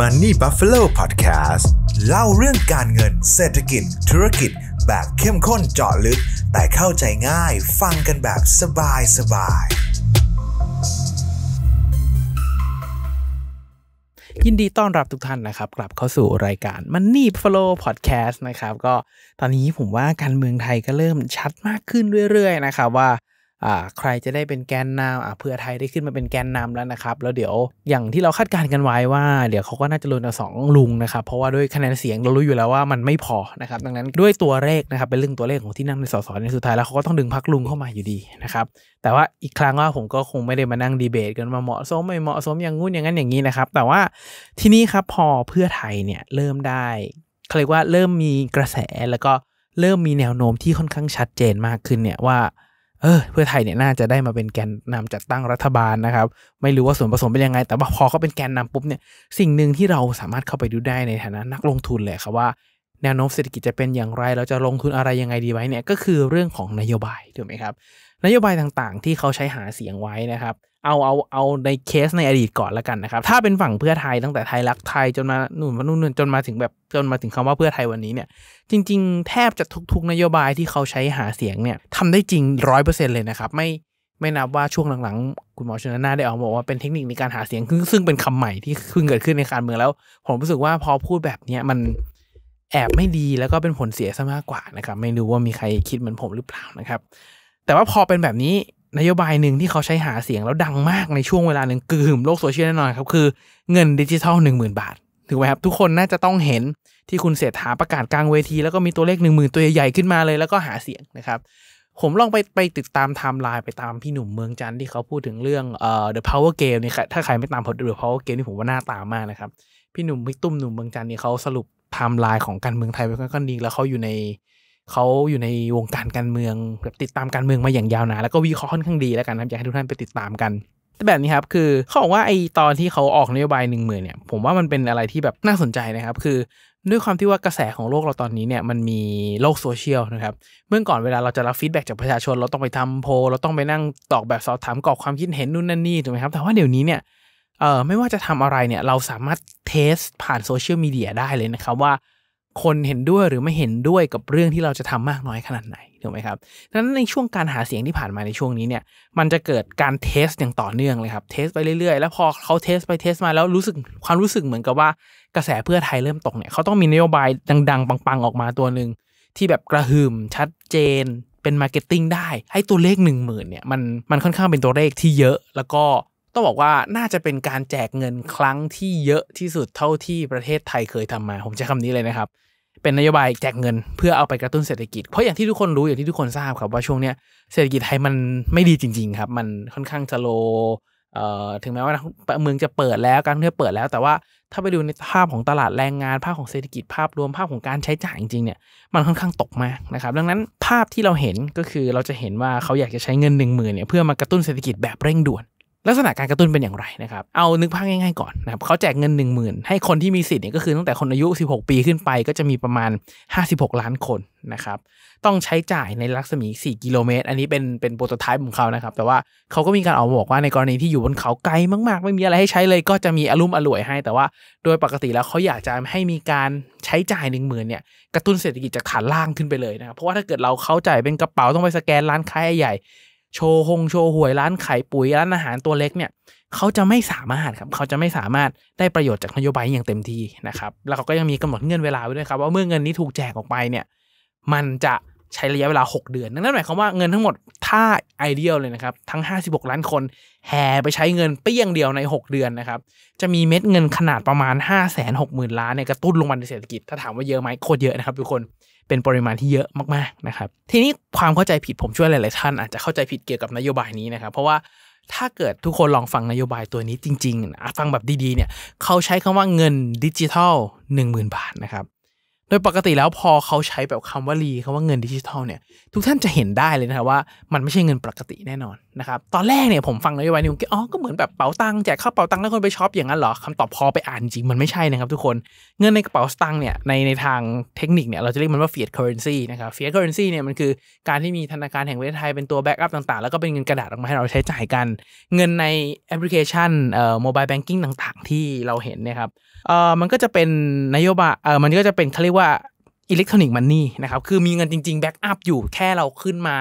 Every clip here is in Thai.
Money Buffalo Podcast เล่าเรื่องการเงินเศรษฐกิจธุรกิจแบบเข้มข้นเจาะลึก แต่เข้าใจง่ายฟังกันแบบสบายสบาย ยินดีต้อนรับทุกท่านนะครับ กลับเข้าสู่รายการ Money Buffalo Podcast นะครับ ก็ตอนนี้ผมว่าการเมืองไทยก็เริ่มชัดมากขึ้นเรื่อยๆ นะครับว่า่าใครจะได้เป็นแกนนำเพื่อไทยได้ขึ้นมาเป็นแกนนำแล้วนะครับ แล้วเดี๋ยวอย่างที่เราคาดการณ์กันไว้ว่าเดี๋ยวเขาก็น่าจะลุ้นสองลุงนะครับ เพราะว่าด้วยคะแนนเสียงเรารู้อยู่แล้วว่ามันไม่พอนะครับดังนั้นด้วยตัวเลขนะครับเป็นเรื่องตัวเลขของที่นั่งในสสในสุดท้ายแล้วเขาก็ต้องดึงพักลุงเข้ามาอยู่ดีนะครับ แต่ว่าอีกครั้งว่าผมก็คงไม่ได้มานั่งดีเบต กันมาเหมาะสมไม่เหมาะสมอย่างงู้นอย่างนั้นอย่างนี้นะครับ แต่ว่าที่นี่ครับพอเพื่อไทยเนี่ยเริ่มได้เขาเรียกว่าเริ่มมีกระแสแล้วก็เริ่มมีแนวโน้มที่ค่อนข้างชัดเจนมากขึ้นเนี่ยว่าเออเพื่อไทยเนี่ยน่าจะได้มาเป็นแกนนำจัดตั้งรัฐบาลนะครับ ไม่รู้ว่าส่วนผสมเป็นยังไง แต่ว่าพอเขาเป็นแกนนำปุ๊บเนี่ยสิ่งหนึ่งที่เราสามารถเข้าไปดูได้ในฐานะนักลงทุนเลยครับว่าแนวโน้มเศรษฐกิจจะเป็นอย่างไร เราจะลงทุนอะไรยังไงดีไว้เนี่ยก็คือเรื่องของนโยบายถูกไหมครับนโยบายต่างๆ ที่เขาใช้หาเสียงไว้นะครับเอาเอาเอาในเคสในอดีตก่อนละกันนะครับถ้าเป็นฝั่งเพื่อไทยตั้งแต่ไทยรักไทย จนมาหนุนมานู่นจนมาถึงแบบจนมาถึงคำว่าเพื่อไทยวันนี้เนี่ยจริงๆแทบจะทุกๆ นโยบายที่เขาใช้หาเสียงเนี่ยทำได้จริงร้อยเปอร์เซ็นเลยนะครับไม่ไม่นับว่าช่วงหลังๆ คุณหมอชนน่าได้ออกบอกว่าเป็นเทคนิคในการหาเสียงซึ่งเป็นคำใหม่ที่เพิ่งเกิดขึ้นในการเมืองแล้ว ผมรู้สึกว่าพอพูดแบบนี้มันแอบไม่ดีแล้วก็เป็นผลเสียซะมากกว่านะครับ ไม่รู้ว่ามีใครคิดเหมือนผมหรือเปล่านะครับ แต่ว่าพอเป็นแบบนี้นโยบายหนึ่งที่เขาใช้หาเสียงแล้วดังมากในช่วงเวลาหนึ่งกึ่มโลกโซเชียลแน่นอนครับ คือเงินดิจิทัล 1 0,000 บาทถูกไหมครับทุกคนน่าจะต้องเห็นที่คุณเศรษฐาประกาศกลางเวทีแล้วก็มีตัวเลข1 0,000ตัวใหญ่ขึ้นมาเลย แล้วก็หาเสียงนะครับผมลองไปไปติดตามไทม์ไลน์ไปตามพี่หนุ่มเมืองจันที่เขาพูดถึงเรื่องเอ่อ The Power Game นี่ถ้าใครไม่ตามผม The Power Game นี่ผมว่าน่าตามมากนะครับพี่หนุ่มพี่ตุ้มหนุ่มเมืองจันนี่เขาสรุปไทม์ไลน์ของการเมืองไทยไปค่อนข้างดี แล้วเขาอยู่ในเขาอยู่ในวงการการเมืองแบบติดตามการเมืองมาอย่างยาวนานแล้วก็วิเคราะห์ค่อนข้างดีแล้วกันนะอยากให้ทุกท่านไปติดตามกัน แต่แบบนี้ครับคือเขาบอกว่าไอตอนที่เขาออกนโยบายหนึ่งหมื่นเนี่ยผมว่ามันเป็นอะไรที่แบบน่าสนใจนะครับ คือด้วยความที่ว่ากระแสของโลกเราตอนนี้เนี่ยมันมีโลกโซเชียลนะครับเมื่อก่อนเวลาเราจะรับฟีดแบ็จากประชาชนเราต้องไปทำโพลเราต้องไปนั่งตอบแบบสอบถามกรอกความคิดเห็นนู่นนั่นนี่ถูกไหมครับ แต่ว่าเดี๋ยวนี้เนี่ยเอ่อไม่ว่าจะทำอะไรเนี่ยเราสามารถเทสผ่านโซเชียลมีเดียได้เลยนะครับว่าคนเห็นด้วยหรือไม่เห็นด้วยกับเรื่องที่เราจะทำมากน้อยขนาดไหนถูกไหมครับดังนั้นในช่วงการหาเสียงที่ผ่านมาในช่วงนี้เนี่ยมันจะเกิดการเทสอย่างต่อเนื่องเลยครับเทสไปเรื่อยๆแล้วพอเขาเทสไปเทสมาแล้วรู้สึกความรู้สึกเหมือนกับว่า กระแสเพื่อไทยเริ่มตกเนี่ยเขาต้องมีนโยบายดังๆปังๆออกมาตัวหนึ่งที่แบบกระหึ่มชัดเจน เป็นมาร์เก็ตติ้งได้ ให้ตัวเลข1 0,000เนี่ยมันมันค่อนข้างเป็นตัวเลขที่เยอะแล้วก็ต้องบอกว่าน่าจะเป็นการแจกเงินครั้งที่เยอะที่สุดเท่าที่ประเทศไทยเคยทำมาผมใช้คำนี้เลยนะครับเป็นนโยบายแจกเงินเพื่อเอาไปกระตุ้นเศรษฐกิจเพราะอย่างที่ทุกคนรู้อย่างที่ทุกคนทราบครับว่าช่วงนี้เศรษฐกิจไทยมันไม่ดีจริงๆครับมันค่อนข้างจะโลเอ่อถึงแม้ว่าเมืองจะเปิดแล้วการท่องเที่ยวเปิดแล้ว แต่ว่าถ้าไปดูในภาพของตลาดแรงงานภาพของเศรษฐกิจภาพรวมภาพของการใช้จ่ายจริงๆเนี่ยมันค่อนข้างตกมากนะครับดังนั้นภาพที่เราเห็นก็คือเราจะเห็นว่าเขาอยากจะใช้เงิน1มื่นเนี่ยเพื่อมากระตุ้นเศรษฐกิจแบบเร่งด่วนลักษณะการกระตุ้นเป็นอย่างไรนะครับ เอานึกภาพง่ายๆก่อนนะครับ เขาแจกเงิน 1 0,000 ให้คนที่มีสิทธิ์เนี่ยก็คือตั้งแต่คนอายุ 16 ปีขึ้นไป ก็จะมีประมาณ 56 ล้านคนนะครับ ต้องใช้จ่ายในรักษมี 4 กิโลเมตร อันนี้เป็นเป็นโปรโตไทป์ของเขานะครับ แต่ว่าเขาก็มีการออกบอกว่าในกรณีที่อยู่บนเขาไกลมากๆ ไม่มีอะไรให้ใช้เลยก็จะมีอารมณ์อร่วยให้ แต่ว่าโดยปกติแล้วเขาอยากจะให้มีการใช้จ่าย1 0,000เนี่ยกระตุ้นเศรษฐกิจจากฐานล่างขึ้นไปเลยนะครับเพราะว่าถ้าเกิดเราเข้าใจเป็นกระเป๋าต้องไปสแกนร้านค้าใหญ่โชว์หงโชว์หวยร้านขายปุ๋ยร้านอาหารตัวเล็กเนี่ยเขาจะไม่สามารถครับเขาจะไม่สามารถได้ประโยชน์จากนโยบายอย่างเต็มที่นะครับแล้วเขาก็ยังมีกำหนดเงื่อนเวลาไว้ด้วยครับว่าเมื่อเงินนี้ถูกแจกออกไปเนี่ยมันจะใช้ระยะเวลา 6 เดือน นั่นหมายความว่าเงินทั้งหมดถ้าไอเดียลเลยนะครับทั้ง 56 ล้านคนแห่ไปใช้เงินเปี้ยงเดียวใน 6 เดือนนะครับจะมีเม็ดเงินขนาดประมาณ 5 6 0 0 0 0ล้านเนี่ยกระตุ้นลงมาในเศรษฐกิจถ้าถามว่าเยอะไหมโคตรเยอะนะครับทุกคนเป็นปริมาณที่เยอะมากๆนะครับทีนี้ความเข้าใจผิดผมช่วยหลายๆท่านอาจจะเข้าใจผิดเกี่ยวกับนโยบายนี้นะครับเพราะว่าถ้าเกิดทุกคนลองฟังนโยบายตัวนี้จริงๆฟังแบบดีๆเนี่ยเขาใช้คำว่าเงินดิจิทัล10,000 บาทนะครับโดยปกติแล้วพอเขาใช้แบบคำว่ารีคำว่าเงินดิจิทัลเนี่ยทุกท่านจะเห็นได้เลยนะครับว่า มันไม่ใช่เงินปกติแน่นอนนะครับ ตอนแรกเนี่ยผมฟังนโยบายนี้ผมก็อ๋อ ก็เหมือนแบบเป๋าตังแจกข้าวเป๋าตังแล้วคนไปช็อปอย่างนั้นเหรอ คำตอบพอไปอ่านจริงมันไม่ใช่นะครับทุกคน เงินในกระเป๋าตังเนี่ย ในในทางเทคนิคเนี่ยเราจะเรียกมันว่า fiat currency นะครับ fiat currency เนี่ยมันคือการที่มีธนาคารแห่งประเทศไทยเป็นตัวแบ็กอัพต่างๆ แล้วก็เป็นเงินกระดาษออกมาให้เราใช้จ่ายกัน เงินในแอปพลิเคชันเอ่อ mobile banking ต่างๆ ที่เราเห็นเนี่ยครับ เอ่อมันก็จะเป็นนโยบายเอ่อมันก็จะเป็นเขาเรียกว่าอิเล็กทรอนิกส์มันนี่นะครับ คือมีเงินจริงๆ แบ็กอัพอยู่แค่เราขึ้นมา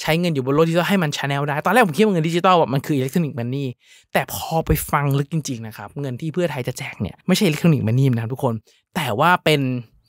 ใช้เงินอยู่บนโลกดิจิตอลให้มันชาแนลได้ ตอนแรกผมคิดว่าเงินดิจิตอลแบบมันคืออิเล็กทรอนิกส์มันนี่แต่พอไปฟังลึกจริงๆ นะครับ เงินที่เพื่อไทยจะแจกเนี่ย ไม่ใช่อิเล็กทรอนิกส์มันนี่นะครับทุกคน แต่ว่าเป็น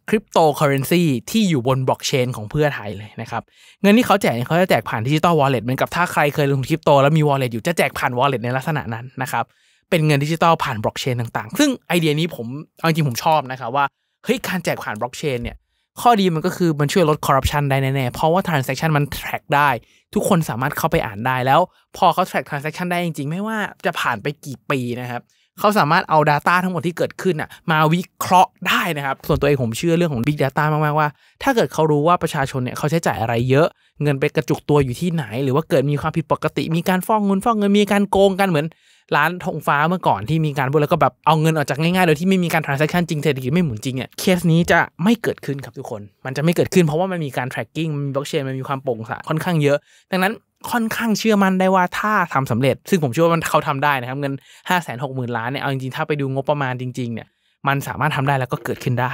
คริปโตเคอเรนซีที่อยู่บนบล็อกเชนของเพื่อไทยเลยนะครับ เงินที่เขาแจกเนี่ยเขาจะแจกผ่านดิจิตอลวอลเล็ตเหมือนกับถ้าใครเคยลงคริปโตแล้วมีวอลเล็ตอยู่จะแจกผ่านวอลเล็ตในลักษณะนั้นนะครับ เป็นเงินดิจิตอลผ่านบล็อกเชนต่างๆซึ่งไอเดียนี้ผมเอาจริงผมชอบนะครับว่าเฮ้ยการแจกผ่านบล็อกเชนเนี่ยข้อดีมันก็คือมันช่วยลดคอร์รัปชันได้แน่ๆ เพราะว่าทรานเซ็คชันมันแทร็กได้ ทุกคนสามารถเข้าไปอ่านได้แล้ว พอเขาแทร็กทรานเซ็คชันได้จริงๆ ไม่ว่าจะผ่านไปกี่ปีนะครับเขาสามารถเอา Data ทั้งหมดที่เกิดขึ้นอะมาวิเคราะห์ได้นะครับ ส่วนตัวเองผมเชื่อเรื่องของ Big Data มากๆ ว่า ถ้าเกิดเขารู้ว่าประชาชนเนี่ยเขาใช้จ่ายอะไรเยอะเงินไปกระจุกตัวอยู่ที่ไหน หรือว่าเกิดมีความผิดปกติมีการฟ้องเงินฟ้องเงินมีการโกงกันเหมือนร้านธงฟ้าเมื่อก่อนที่มีการบูดแล้วก็แบบเอาเงินออกจากง่ายๆ โดยที่ไม่มีการ transaction จริงเศรษฐกิจไม่หมุนจริงเนี่ยเคสนี้จะไม่เกิดขึ้นครับทุกคน มันจะไม่เกิดขึ้นเพราะว่ามันมีการ tracking มันมี blockchain มันมีความโปร่งใสค่อนข้างเยอะ ดังนั้นค่อนข้างเชื่อมั่นได้ว่าถ้าทำสำเร็จ ซึ่งผมเชื่อว่ามันเขาทำได้นะครับเงิน5หมื่นล้านเนี่ยเอาจริงๆถ้าไปดูงบประมาณจริงๆเนี่ยมันสามารถทำได้แล้วก็เกิดขึ้นได้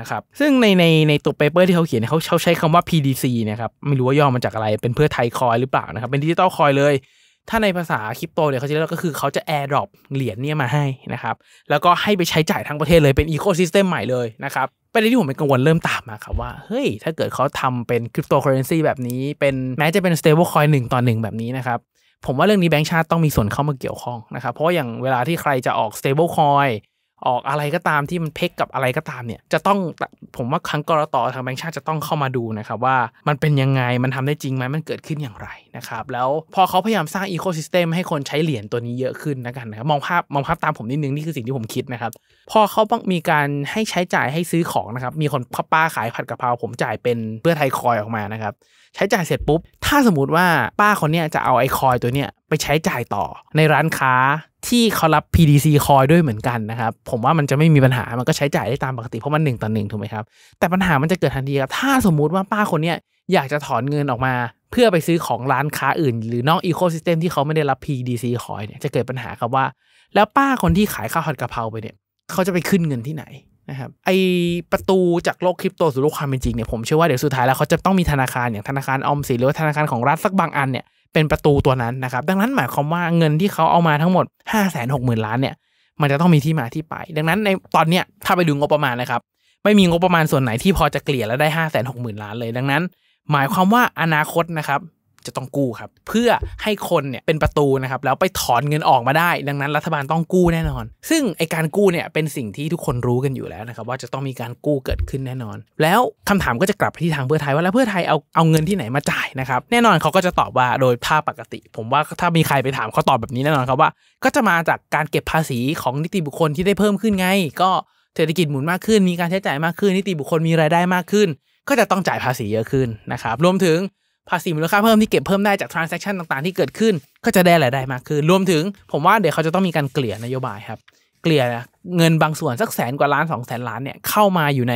นะครับซึ่งในในในตัวเปเปอร์ที่เขาเขียนเขาเขาใช้คำว่า PDC นะครับไม่รู้ว่าย่อมาจากอะไรเป็นเพื่อไทยคอยหรือเปล่านะครับเป็นดิจิตอลคอยเลยถ้าในภาษาคริปโตเนี่ยเขาจะเรียกก็คือเขาจะแอร์ดรอปเหรียญเนี่ยมาให้นะครับ แล้วก็ให้ไปใช้จ่ายทั้งประเทศเลยเป็นอีโคซิสเต็มใหม่เลยนะครับประเด็นที่ผมเป็นกังวลเริ่มตามมาครับว่า เฮ้ยถ้าเกิดเขาทำเป็นคริปโตเคอเรนซีแบบนี้เป็นแม้จะเป็นสเตเบิลคอยหนึ่งต่อหนึ่งแบบนี้นะครับ ผมว่าเรื่องนี้แบงก์ชาติต้องมีส่วนเข้ามาเกี่ยวข้องนะครับเพราะอย่างเวลาที่ใครจะออกสเตเบิลคอยออกอะไรก็ตามที่มันเพกกับอะไรก็ตามเนี่ยจะต้องผมว่าครั้งกรตทางแบงค์ชาติจะต้องเข้ามาดูนะครับว่ามันเป็นยังไงมันทำได้จริงไหมมันเกิดขึ้นอย่างไรนะครับแล้วพอเขาพยายามสร้างอีโคซิสเต็มให้คนใช้เหรียญตัวนี้เยอะขึ้นนะกันนะครับมองภาพมองภาพตามผมนิดนึงนี่คือสิ่งที่ผมคิดนะครับพอเขา้งมีการให้ใช้จ่ายให้ซื้อของนะครับมีคนพ่อป้าขายผัดกะเพราผมจ่ายเป็นเพื่อไทยคอยออกมานะครับใช้จ่ายเสร็จปุ๊บ ถ้าสมมติว่าป้าคนนี้จะเอาไอคอย ตัวเนี้ยไปใช้จ่ายต่อในร้านค้าที่เขารับ PDC คอยด้วยเหมือนกันนะครับ ผมว่ามันจะไม่มีปัญหา มันก็ใช้จ่ายได้ตามปกติ เพราะมันหนึ่งต่อหนึ่งถูกไหมครับ แต่ปัญหามันจะเกิดทันทีครับ ถ้าสมมุติว่าป้าคนนี้อยากจะถอนเงินออกมา เพื่อไปซื้อของร้านค้าอื่น หรือนอกอีโคซิสเต็มที่เขาไม่ได้รับ PDC คอยเนี่ยจะเกิดปัญหาครับว่า แล้วป้าคนที่ขายข้าวผัดกะเพราไปเนี่ยเขาจะไปขึ้นเงินที่ไหนะครับไอประตูจากโลกคริปโตสู่โลกความเป็นจริงเนี่ยผมเชื่อว่าเดี๋ยวสุดท้ายแล้วเขาจะต้องมีธนาคารอย่างธนาคารออมสินหรือว่าธนาคารของรัฐสักบางอันเนี่ยเป็นประตูตัวนั้นนะครับดังนั้นหมายความว่าเงินที่เขาเอามาทั้งหมด5หมื่นล้านเนี่ยมันจะต้องมีที่มาที่ไป ดังนั้นในตอนเนี้ยถ้าไปดูงบประมาณนะครับไม่มีงบประมาณส่วนไหนที่พอจะเกลี่ยแล้วได้5หมื่นล้านเลยดังนั้นหมายความว่าอนาคตนะครับจะต้องกู้ครับ เพื่อให้คนเนี่ยเป็นประตูนะครับ แล้วไปถอนเงินออกมาได้ ดังนั้นรัฐบาลต้องกู้แน่นอน ซึ่งไอการกู้เนี่ยเป็นสิ่งที่ทุกคนรู้กันอยู่แล้วนะครับว่าจะต้องมีการกู้เกิดขึ้นแน่นอน แล้วคำถามก็จะกลับไปที่ทางเพื่อไทยว่าแล้วเพื่อไทยเอาเอาเงินที่ไหนมาจ่ายนะครับแน่นอนเขาก็จะตอบว่าโดยภาพปกติ ผมว่าถ้ามีใครไปถามเขาตอบแบบนี้แน่นอนครับว่าก็จะมาจากการเก็บภาษีของนิติบุคคลที่ได้เพิ่มขึ้นไงก็เศรษฐกิจหมุนมากขึ้น มีการใช้จ่ายมากขึ้น นิติบุคคลมีรายได้มากขึ้น ก็จะต้องจ่ายภาษีเยอะขึ้นนะครับรวมถึงภาษีมูลค่าเพิ่มที่เก็บเพิ่มได้จากทรา n s a c t i o n ต่างๆ ที่เกิดขึ้นก็จะได้หลายได้มากขึ้นรวมถึงผมว่าเดี๋ยวเขาจะต้องมีการเกลี่ยนโยบายครับ เกลี่ยเงินบางส่วนสักแสนกว่าล้าน2แสนล้านเนี่ย เข้ามาอยู่ใน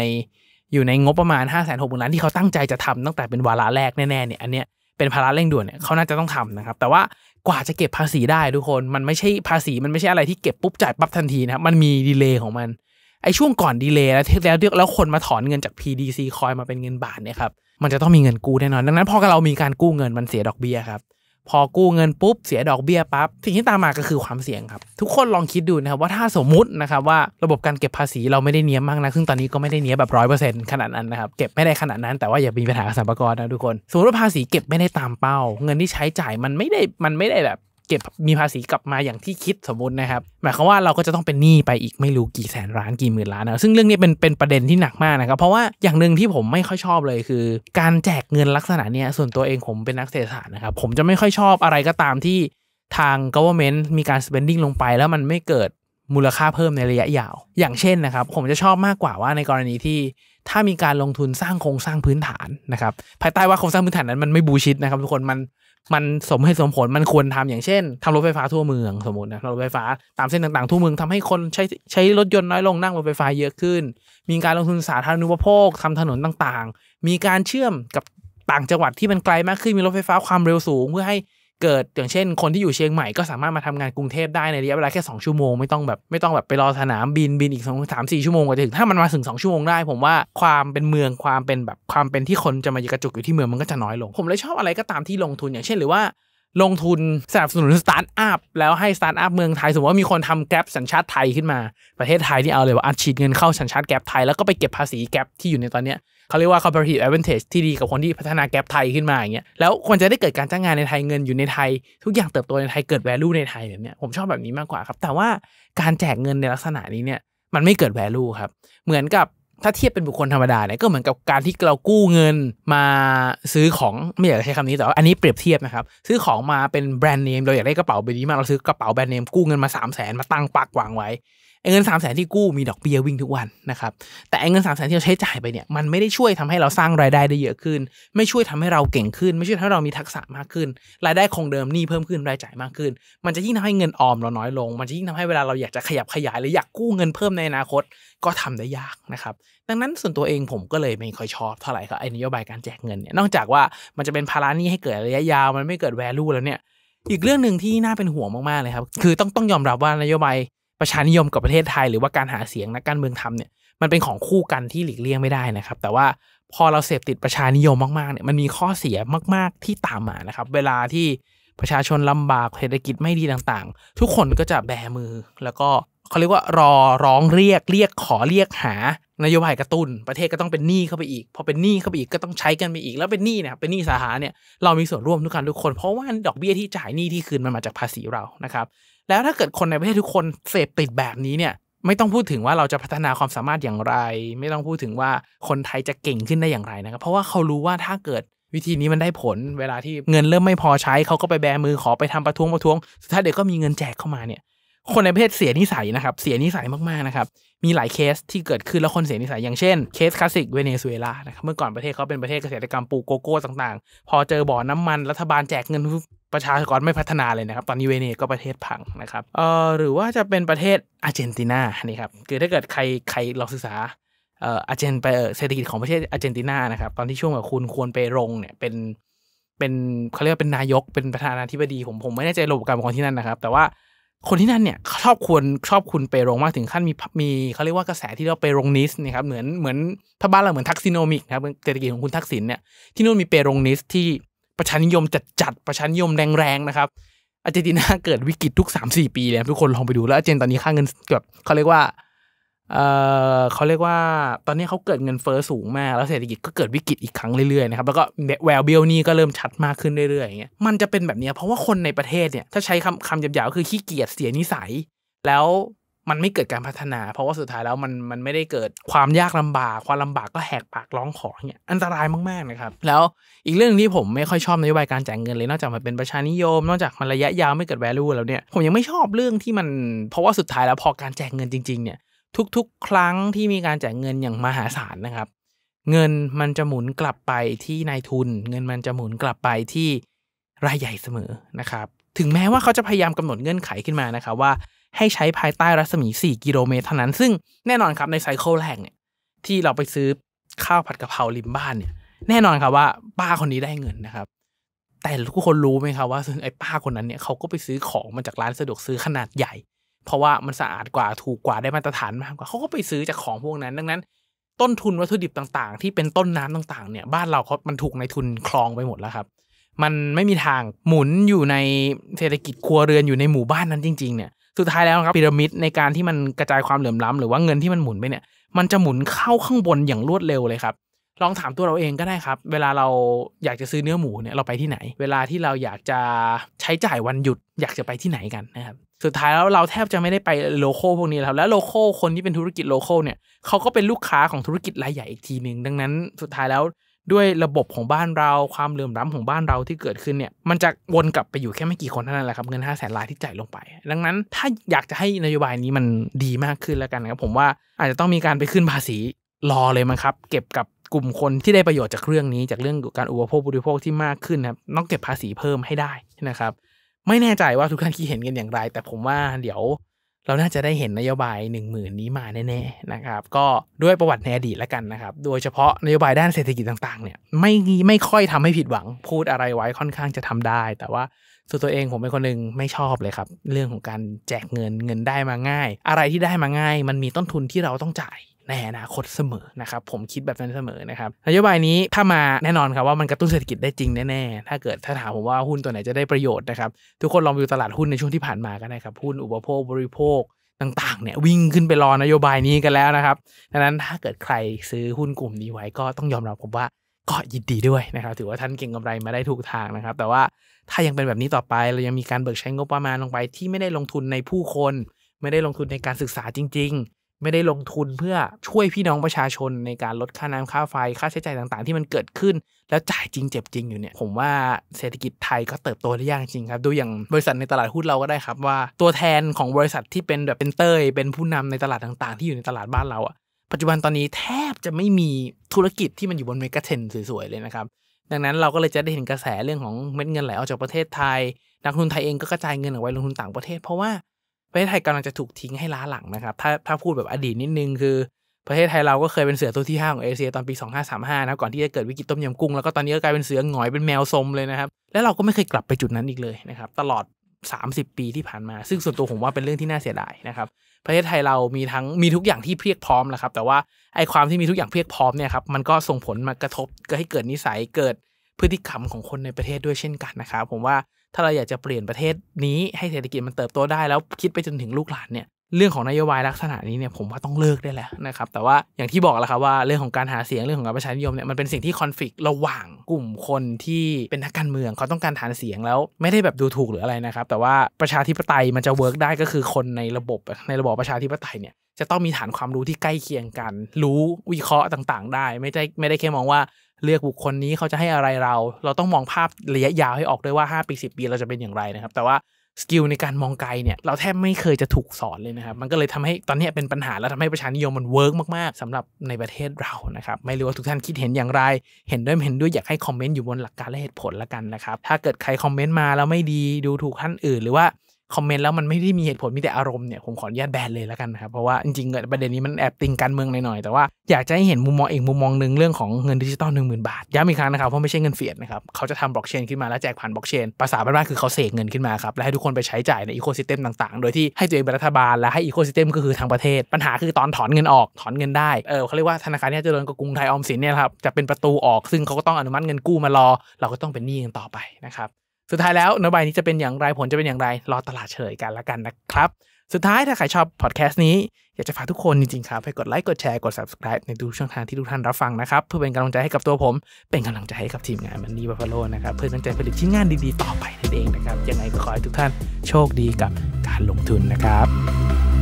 อยู่ในงบประมาณ5้าแสนหกหมื่นล้านที่เขาตั้งใจจะทำ ตั้งแต่เป็นวาระแรกแน่ๆเนี่ยอันเนี้ยเป็นภาระเร่งด่วนเนี่ยเขาน่าจะต้องทำนะครับแต่ว่ากว่าจะเก็บภาษีได้ทุกคนมันไม่ใช่ภาษี มันไม่ใช่อะไรที่เก็บปุ๊บจ่ายปั๊บทันทีนะครับมันมีดีเลย์ของมันไอ้ช่วงก่อนดีเลย์แล้วแล้วแล้วคนมาถอนเงินจาก PDC คอยมาเป็นเงินบาทเนี่ยครับมันจะต้องมีเงินกู้แน่นอนดังนั้นพอเรามีการกู้เงินมันเสียดอกเบี้ยครับ พอกู้เงินปุ๊บเสียดอกเบี้ยปั๊บสิ่งที่ตามมาก็คือความเสี่ยงครับทุกคนลองคิดดูนะครับว่าถ้าสมมุตินะครับว่า ระบบการเก็บภาษีเราไม่ได้เนี้ยมากนะซึ่งตอนนี้ก็ไม่ได้เนี้ยแบบร้อยเปอร์เซ็นต์ขนาดนั้นนะครับเก็บไม่ได้ขนาดนั้น แต่ว่าอย่ามีปัญหาสัมภาระนะทุกคนสมมติว่าภาษีเก็บไม่ได้ตามเป้าเงินที่ใช้จ่ายมันไม่ได้มันไม่ได้แบบเก็บมีภาษีกลับมาอย่างที่คิดสมมตินะครับ หมายความว่าเราก็จะต้องเป็นหนี้ไปอีก ไม่รู้กี่แสนล้านกี่หมื่นล้านนะซึ่งเรื่องนี้เป็นเป็นประเด็นที่หนักมากนะครับ เพราะว่าอย่างหนึ่งที่ผมไม่ค่อยชอบเลยคือ การแจกเงินลักษณะเนี้ยส่วนตัวเองผมเป็นนักเศรษฐศาสตร์นะครับผมจะไม่ค่อยชอบอะไรก็ตามที่ทาง government มีการ spending ลงไป แล้วมันไม่เกิดมูลค่าเพิ่มในระยะยาว อย่างเช่นนะครับ ผมจะชอบมากกว่าว่าในกรณีที่ถ้ามีการลงทุนสร้างโครงสร้างพื้นฐานนะครับภายใต้ว่าโครงสร้างพื้นฐานนั้นมันไม่บูชิดนะครับทุกคนมันมันสมเหตุสมผลมันควรทำอย่างเช่น ทำรถไฟฟ้าทั่วเมืองสมมตินะรถไฟฟ้าตามเส้นต่างๆทั่วเมืองทำให้คนใช้ใช้รถยนต์น้อยลงนั่งรถไฟฟ้าเยอะขึ้น มีการลงทุนสาธารณูปโภคทำถนนต่างๆ มีการเชื่อมกับต่างจังหวัดที่มันไกลมากขึ้นมีรถไฟฟ้าความเร็วสูงเพื่อใหเกิดอย่างเช่นคนที่อยู่เชียงใหม่ก็สามารถมาทำงานกรุงเทพได้ในระยะเวลาแค่2ชั่วโมงไม่ต้องแบบไม่ต้องแบบไปรอสนามบินบินอีกสองสามสี่ชั่วโมงกว่าจะถึงถ้ามันมาถึง 2 ชั่วโมงได้ ผมว่าความเป็นเมืองความเป็นแบบความเป็นที่คนจะมากระจุกอยู่ที่เมืองมันก็จะน้อยลง ผมเลยชอบอะไรก็ตามที่ลงทุนอย่างเช่นหรือว่า ลงทุนสนับสนุนสตาร์ทอัพแล้วให้สตาร์ทอัพเมืองไทยสมมติว่ามีคนทำแกลบสัญชาติไทยขึ้นมาประเทศไทยที่เอาเลยว่าอัดฉีดเงินเข้าสัญชาติแกลบไทยแล้วก็ไปเก็บภาษีแกลบที่อยู่ในตอนเนี้ยเขาเรียกว่า comparative advantage ที่ดีกับคนที่พัฒนาแกลบไทยขึ้นมาอย่างเงี้ยแล้วควรจะได้เกิดการจ้างงานในไทยเงินอยู่ในไทย ทุกอย่างเติบโตในไทยเกิด value ในไทยแบบเนี้ยผมชอบแบบนี้มากกว่าครับ แต่ว่าการแจกเงินในลักษณะนี้เนี่ยมันไม่เกิด value ครับ เหมือนกับถ้าเทียบเป็นบุคคลธรรมดาเนี่ยก็เหมือนกับการที่เรากู้เงินมาซื้อของไม่อยากใช้คำนี้แต่ว่าอันนี้เปรียบเทียบนะครับซื้อของมาเป็นแบรนด์เนมเราอยากได้กระเป๋าใบนี้มาเราซื้อกระเป๋าแบรนด์เนมกู้เงินมา3 0 0 0 0นมาตั้งปักวางไว้เงินสามแสนที่กู้มีดอกเบี้ยวิ่งทุกวันนะครับแต่เงินสามแสนที่เราใช้จ่ายไปเนี่ยมันไม่ได้ช่วยทำให้เราสร้างรายได้ได้เยอะขึ้น ไม่ช่วยทำให้เราเก่งขึ้น ไม่ช่วยทำให้เรามีทักษะมากขึ้น รายได้คงเดิมนี่เพิ่มขึ้นรายจ่ายมากขึ้น มันจะยิ่งทำให้เงินออมเราน้อยลงมันจะยิ่งทำให้เวลาเราอยากจะขยับขยายหรืออยากกู้เงินเพิ่มในอนาคตก็ทำได้ยากนะครับดังนั้นส่วนตัวเองผมก็เลยไม่ค่อยชอบเท่าไหร่ครับไอ้นโยบายการแจกเงินเนี่ยนอกจากว่ามันจะเป็นภาระหนี้ให้เกิดระยะยาวมันไม่เกิดแวลูแล้วเนี่ยอีกเรื่องหนึ่งที่น่าเป็นห่วงมากๆเลยครับคือต้องต้องยอมรับว่านโยบายประชานิยมกับประเทศไทยหรือว่าการหาเสียงนักการเมืองทำเนี่ยมันเป็นของคู่กันที่หลีกเลี่ยงไม่ได้นะครับ แต่ว่าพอเราเสพติดประชานิยมมากๆเนี่ยมันมีข้อเสียมากๆที่ตามมานะครับ เวลาที่ประชาชนลำบากเศรษฐกิจไม่ดีต่างๆ ทุกคนก็จะแบมือ แล้วก็เขาเรียกว่ารอร้องเรียกเรียกขอเรียกหานโยบายกระตุน้น ประเทศก็ต้องเป็นหนี้เข้าไปอีกพอเป็นหนี้เข้าไปอีกก็ต้องใช้กันไปอีกแล้วเป็นหนี้นะครับเป็นหนี้สาหาเนี่ยเรามีส่วนร่วมทุกการทุกคน เพราะว่าดอกเบี้ยที่จ่ายหนี้ที่คืน มันมาจากภาษีเรานะครับแล้วถ้าเกิดคนในประเทศทุกคนเสพติดแบบนี้เนี่ยไม่ต้องพูดถึงว่าเราจะพัฒนาความสามารถอย่างไร ไม่ต้องพูดถึงว่าคนไทยจะเก่งขึ้นได้อย่างไรนะครับเพราะว่าเขารู้ว่าถ้าเกิดวิธีนี้มันได้ผล เวลาที่เงินเริ่มไม่พอใช้เขาก็ไปแบมือขอไปทำประท้วงประท้วงสุดท้ายเด็กก็มีเงินแจกเข้ามาเนี่ยคนในประเทศเสียนิสัยนะครับ เสียนิสัยมากๆนะครับ มีหลายเคสที่เกิดขึ้นแล้วคนเสียนิสัยอย่างเช่น เคสคลาสสิกเวเนซุเอลานะครับ เมื่อก่อนประเทศเขาเป็นประเทศเกษตรกรรมปลูกโกโก้ต่างๆ พอเจอบ่อน้ำมันรัฐบาลแจกเงินประชากรไม่พัฒนาเลยนะครับ ตอนนี้เวเนซุเอก็ประเทศพังนะครับเอ่อหรือว่าจะเป็นประเทศอาร์เจนตินานี่ครับคือถ้าเกิดใครใครเราศึกษาเอ่ออาร์เจนไปเศรษฐกิจของประเทศอาร์เจนตินานะครับตอนที่ช่วงแบบคุณควรไปรงเนี่ยเป็นเป็นเขาเรียกว่าเป็นนายกเป็นประธานาธิบดีผมผมไม่แน่ใจระบบการปกครองที่นั่นนะครับ แต่ว่าคนที่นั่นเนี่ยชอบควรชอบคุณเปโรงมากถึงขั้นมีมีเขาเรียกว่ากระแสที่เราเปโรงนิสนะครับเหมือนเหมือนถ้าบ้านเราเหมือนทักซิโนมิกนะครับเศรษฐกิจของคุณทักษิณเนี่ยที่นู่นมีเปโรงนิสที่ประชานิยมจัดจัดประชานิยมแรงๆนะครับ อาเจนตินาเกิดวิกฤตทุก 3-4 ปีเลยทุกคนลองไปดูแล้วอาเจนตอนนี้ค่าเงินแบบเขาเรียกว่าเออเขาเรียกว่าตอนนี้เขาเกิดเงินเฟอ้อสูงมากแล้วเศรษฐกิจก็เกิดวิกฤตอีกครั้งเรื่อยๆนะครับแล้วก็แววเบลนี่ก็เริ่มชัดมากขึ้นเรื่อยๆอย่างเงี้ยมันจะเป็นแบบนี้เพราะว่าคนในประเทศเนี่ยถ้าใช้คำคำหยาบๆคือขี้เกียจเสียนิสัย แล้วมันไม่เกิดการพัฒนา เพราะว่าสุดท้ายแล้วมันมันไม่ได้เกิดความยากลำบากความลำบากก็แหกปากร้องขอเนี่ยอันตรายมากๆนะครับแล้วอีกเรื่องที่ผมไม่ค่อยชอบนโยบายการแจกเงินเลย นอกจากมันเป็นประชานิยม นอกจากมันระยะยาวไม่เกิดแวลูแล้วเนี่ยผมยังไม่ชอบเรื่องที่มันเพราะว่าสุดท้ายแล้วพอการแจกเงินจริงๆเนี่ยทุกๆ ครั้งที่มีการแจกเงินอย่างมหาศาลนะครับ เงินมันจะหมุนกลับไปที่นายทุน เงินมันจะหมุนกลับไปที่รายใหญ่เสมอนะครับถึงแม้ว่าเขาจะพยายามกำหนดเงื่อนไขขึ้นมานะครับว่าให้ใช้ภายใต้รัศมี 4 กิโลเมตรเท่านั้นซึ่งแน่นอนครับในไซเคิลแรกเนี่ยที่เราไปซื้อข้าวผัดกะเพราริมบ้านเนี่ยแน่นอนครับว่าป้าคนนี้ได้เงินนะครับแต่ทุกคนรู้ไหมครับว่าไอ้ป้าคนนั้นเนี่ยเขาก็ไปซื้อของมาจากร้านสะดวกซื้อขนาดใหญ่เพราะว่ามันสะอาดกว่าถูกกว่าได้มาตรฐานมากกว่าเขาก็ไปซื้อจากของพวกนั้น ดังนั้น ต้นทุนวัตถุดิบต่างๆ ที่เป็นต้นน้ำต่างๆเนี่ยบ้านเราเขามันถูกในทุนคลองไปหมดแล้วครับมันไม่มีทางหมุนอยู่ในเศรษฐกิจครัวเรือนอยู่ในหมู่บ้านนั้นจริงๆเนี่ยสุดท้ายแล้วครับพีระมิดในการที่มันกระจายความเหลื่อมล้ำ หรือว่าเงินที่มันหมุนไปเนี่ยมันจะหมุนเข้าข้างบนอย่างรวดเร็วเลยครับลองถามตัวเราเองก็ได้ครับ เวลาเราอยากจะซื้อเนื้อหมูเนี่ยเราไปที่ไหน เวลาที่เราอยากจะใช้จ่ายวันหยุดอยากจะไปที่ไหนกันนะครับสุดท้ายแล้วเราแทบจะไม่ได้ไปโลโก้พวกนี้ แล้วและโลโก้คนที่เป็นธุรกิจโลโก้เนี่ยเขาก็เป็นลูกค้าของธุรกิจรายใหญ่อีกทีหนึ่งดังนั้นสุดท้ายแล้วด้วยระบบของบ้านเราความเลื่อมล้าของบ้านเราที่เกิดขึ้นเนี่ยมันจะวนกลับไปอยู่แค่ไม่กี่คนเท่านั้นแหละครับเงิน5้าแสนล้านที่จ่ายลงไป ดังนั้นถ้าอยากจะให้นโยบายนี้มันดีมากขึ้นแล้วกันนะครับผมว่าอาจจะต้องมีการไปขึ้นภาษีรอเลยมั้งครับเก็บกับกลุ่มคนที่ได้ประโยชน์จากเรื่องนี้จากเรื่องการอุปโภคบริโภคที่มากขึ้นนะครับต้องเก็บภาษีเพิ่มให้ได้นะครับ ไม่แน่ใจว่าทุกท่านคิดเห็นกันอย่างไรแต่ผมว่าเดี๋ยวเราน่าจะได้เห็นนโยบาย 1 0,000นี้มาแน่ๆนะครับก็ด้วยประวัติในอดีตแล้วกันนะครับโดยเฉพาะนโยบายด้านเศรษฐกิจต่างๆเนี่ยไม่ไม่ค่อยทำให้ผิดหวังพูดอะไรไว้ค่อนข้างจะทำได้ แต่ว่าส่วนตัวเองผมเป็นคนหนึ่งไม่ชอบเลยครับ เรื่องของการแจกเงินเงินได้มาง่าย อะไรที่ได้มาง่าย มันมีต้นทุนที่เราต้องจ่ายในอนาคตเสมอนะครับ ผมคิดแบบนั้นเสมอนะครับนโยบายนี้ถ้ามาแน่นอนครับว่า มันกระตุ้นเศรษฐกิจได้จริงแน่ๆถ้าเกิดถ้าถามผมว่าหุ้นตัวไหนจะได้ประโยชน์นะครับทุกคนลองดูตลาดหุ้นในช่วงที่ผ่านมากันนะครับหุ้นอุปโภคบริโภคต่างๆเนี่ยวิ่งขึ้นไปรอนโยบายนี้กันแล้วนะครับดังนั้นถ้าเกิดใครซื้อหุ้นกลุ่มนี้ไว้ ก็ต้องยอมรับผมว่าก็ยินดีด้วยนะครับถือว่าท่านเก่งกำไรมาได้ถูกทางนะครับ แต่ว่าถ้ายังเป็นแบบนี้ต่อไปเรายังมีการเบิกใช้งบประมาณลงไปที่ไม่ได้ลงทุนในผู้คน ไม่ได้ลงทุนในการศึกษาจริงไม่ได้ลงทุนเพื่อช่วยพี่น้องประชาชนในการลดค่าน้ำค่าไฟค่าใช้จ่ายต่าง ๆ ที่มันเกิดขึ้นแล้วจ่ายจริงเจ็บจริงอยู่เนี่ยผมว่าเศรษฐกิจไทยก็เติบโตได้ยากจริงครับดูอย่างบริษัทในตลาดหุ้นเราก็ได้ครับว่า ตัวแทนของบริษัทที่เป็นแบบเป็นเตยเป็นผู้นำในตลาดต่างๆที่อยู่ในตลาดบ้านเราอะปัจจุบันตอนนี้แทบจะไม่มีธุรกิจที่มันอยู่บนเมกะเทรนสวยๆเลยนะครับดังนั้นเราก็เลยจะได้เห็นกระแสเรื่องของเม็ดเงินไหลออกจากประเทศไทยนักลงทุนไทยเองก็กระจายเงินออกไปลงทุนต่างประเทศเพราะว่าประเทศไทยกำลังจะถูกทิ้งให้ล้าหลังนะครับ ถ้าถ้าพูดแบบอดีตนิดนึง คือ ประเทศไทยเราก็เคยเป็นเสือตัวที่ 5 ของเอเชียตอนปี 2535 นะก่อนที่จะเกิดวิกฤตต้มยำกุ้งแล้วก็ตอนนี้ก็กลายเป็นเสือหงอยเป็นแมวสมเลยนะครับ และเราก็ไม่เคยกลับไปจุดนั้นอีกเลยนะครับตลอด 30 ปีที่ผ่านมา ซึ่งส่วนตัวผมว่าเป็นเรื่องที่น่าเสียดายนะครับ ประเทศไทยเรามีทั้งมีทุกอย่างที่เพียกพร้อมแล้วครับ แต่ว่าไอ้ความที่มีทุกอย่างเพียกพร้อมเนี่ยครับ มันก็ส่งผลมากระทบก็ให้เกิดนิสัยเกิดพฤติกรรมของคนในประเทศด้วยเช่นกันนะครับผมว่าถ้าเราอยากจะเปลี่ยนประเทศนี้ให้เศรษฐกิจมันเติบโตได้ แล้วคิดไปจนถึงลูกหลานเนี่ยเรื่องของนโยบายลักษณะนี้เนี่ยผมว่าต้องเลิกได้แล้วนะครับแต่ว่าอย่างที่บอกแล้วครับว่า เรื่องของการหาเสียงเรื่องของการประชานิยมเนี่ยมันเป็นสิ่งที่คอนฟ lict ระหว่างกลุ่มคนที่เป็นนักการเมืองเขาต้องการฐานเสียงแล้วไม่ได้แบบดูถูกหรืออะไรนะครับแต่ว่าประชาธิปไตยมันจะเวิร์กได้ก็คือคนในระบบในระบบประชาธิปไตยเนี่ยจะต้องมีฐานความรู้ที่ใกล้เคียงกันรู้วิเคราะห์ต่างๆ ได้ไม่ได้ไม่ได้แค่มองว่าเลือกบุคคลนี้เขาจะให้อะไรเรา เราต้องมองภาพระยะยาวให้ออกด้วยว่า 5 ปี 10 ปี เราจะเป็นอย่างไรนะครับ แต่ว่าสกิลในการมองไกลเนี่ย เราแทบไม่เคยจะถูกสอนเลยนะครับ มันก็เลยทำให้ตอนนี้เป็นปัญหาและทำาให้ประชานิยมมันเวิร์กมาก ๆ สำหรับในประเทศเรานะครับ ไม่รู้ว่าทุกท่านคิดเห็นอย่างไร เห็นด้วยเห็นด้วยอยากให้คอมเมนต์อยู่บนหลักการและเหตุผลละกันนะครับ ถ้าเกิดใครคอมเมนต์มาแล้วไม่ดีดูถูกท่านอื่นหรือว่าคอมเมนต์แล้วมันไม่ได้มีเหตุผล มีแต่อารมณ์เนี่ย ผมขออนุญาตแบนเลยแล้วกันนะครับเพราะว่าจริงๆ ประเด็นนี้มันแอบติงการเมืองหน่อยๆ แต่ว่าอยากจะให้เห็นมุมมองอีกมุมมองหนึ่งเรื่องของเงินดิจิตอลหนึ่งหมื่นบาท ย้ำอีกครั้งนะครับ เพราะไม่ใช่เงินเฟียดนะครับ เขาจะทำบล็อกเชนขึ้นมาแล้วแจกผ่านบล็อกเชน ภาษาบ้านๆคือเขาเสกเงินขึ้นมาครับและให้ทุกคนไปใช้จ่ายในอีโคซิสเต็มต่าง ๆ โดยที่ให้ตัวเองเป็นรัฐบาลและให้อีโคซิสเต็มก็คือทางประเทศ ปัญหาคือตอนถอนเงินออกถอนเงินได้เออเขาเรียกว่าธนาคารเนี่ยจะโดนกรุงไทยออมสินเนี่ยครับจะเป็นประตูออกซึ่งเขาก็ต้องอนุมัติเงินกู้มารอเราก็ต้องเป็นหนี้ต่อไปนะครับสุดท้ายแล้วนโยบายนี้จะเป็นอย่างไรผลจะเป็นอย่างไร รอตลาดเฉลยกันละกันนะครับ สุดท้ายถ้าใครชอบพอดแคสต์นี้อยากจะฝากทุกคนจริง ๆครับให้กดไลค์ กดแชร์กด subscribe ในทุกช่องทางที่ทุกท่านรับฟังนะครับ เพื่อเป็นกำลังใจให้กับตัวผม เป็นกำลังใจให้กับทีมงานมันนี่บัฟฟาโลนะครับเพื่อตั้งใจผลิตชิ้นงานดีๆต่อไปนั่นเองนะครับยังไงก็ขอให้ทุกท่านโชคดีกับการลงทุนนะครับ